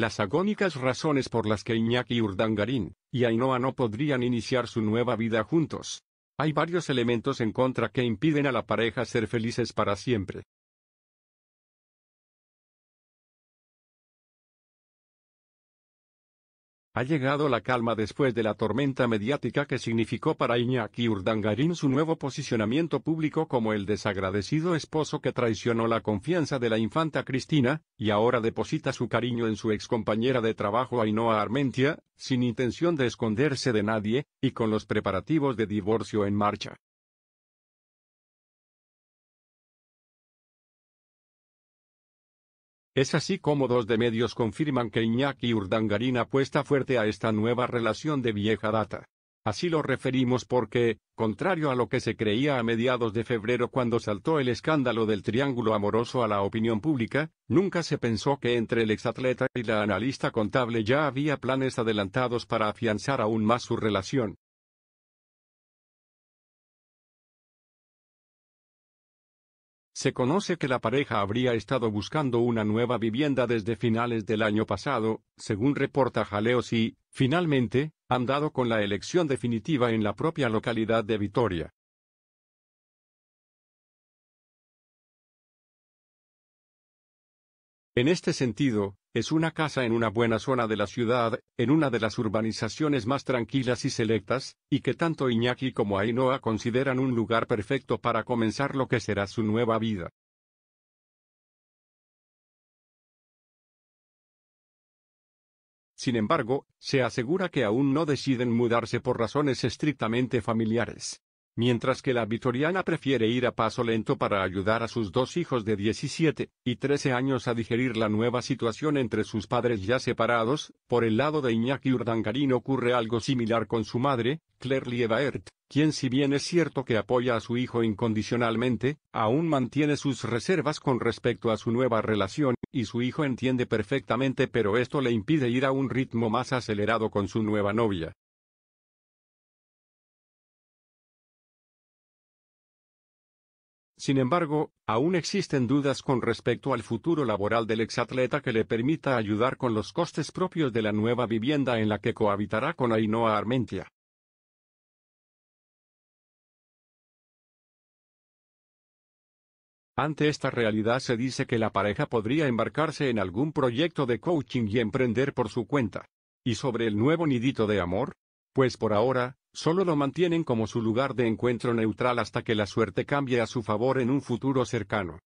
Las agónicas razones por las que Iñaki Urdangarín y Ainhoa no podrían iniciar su nueva vida juntos. Hay varios elementos en contra que impiden a la pareja ser felices para siempre. Ha llegado la calma después de la tormenta mediática que significó para Iñaki Urdangarín su nuevo posicionamiento público como el desagradecido esposo que traicionó la confianza de la infanta Cristina, y ahora deposita su cariño en su compañera de trabajo Ainhoa Armentia, sin intención de esconderse de nadie, y con los preparativos de divorcio en marcha. Es así como dos de medios confirman que Iñaki Urdangarín apuesta fuerte a esta nueva relación de vieja data. Así lo referimos porque, contrario a lo que se creía a mediados de febrero cuando saltó el escándalo del triángulo amoroso a la opinión pública, nunca se pensó que entre el exatleta y la analista contable ya había planes adelantados para afianzar aún más su relación. Se conoce que la pareja habría estado buscando una nueva vivienda desde finales del año pasado, según reporta Jaleos y, finalmente, han dado con la elección definitiva en la propia localidad de Vitoria. En este sentido, es una casa en una buena zona de la ciudad, en una de las urbanizaciones más tranquilas y selectas, y que tanto Iñaki como Ainhoa consideran un lugar perfecto para comenzar lo que será su nueva vida. Sin embargo, se asegura que aún no deciden mudarse por razones estrictamente familiares mientras que la vitoriana prefiere ir a paso lento para ayudar a sus dos hijos de 17 y 13 años a digerir la nueva situación entre sus padres ya separados, por el lado de Iñaki Urdangarín ocurre algo similar con su madre, Claire Lievaert, quien si bien es cierto que apoya a su hijo incondicionalmente, aún mantiene sus reservas con respecto a su nueva relación, y su hijo entiende perfectamente pero esto le impide ir a un ritmo más acelerado con su nueva novia. Sin embargo, aún existen dudas con respecto al futuro laboral del exatleta que le permita ayudar con los costes propios de la nueva vivienda en la que cohabitará con Ainhoa Armentia. Ante esta realidad se dice que la pareja podría embarcarse en algún proyecto de coaching y emprender por su cuenta. ¿Y sobre el nuevo nidito de amor? Pues por ahora, Solo lo mantienen como su lugar de encuentro neutral hasta que la suerte cambie a su favor en un futuro cercano.